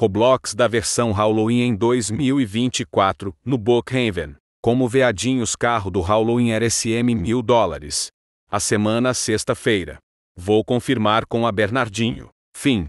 Roblox da versão Halloween em 2024, no Bookhaven. Como veadinhos carro do Halloween RSM mil dólares. A semana sexta-feira. Vou confirmar com a Bernardinho. Fim.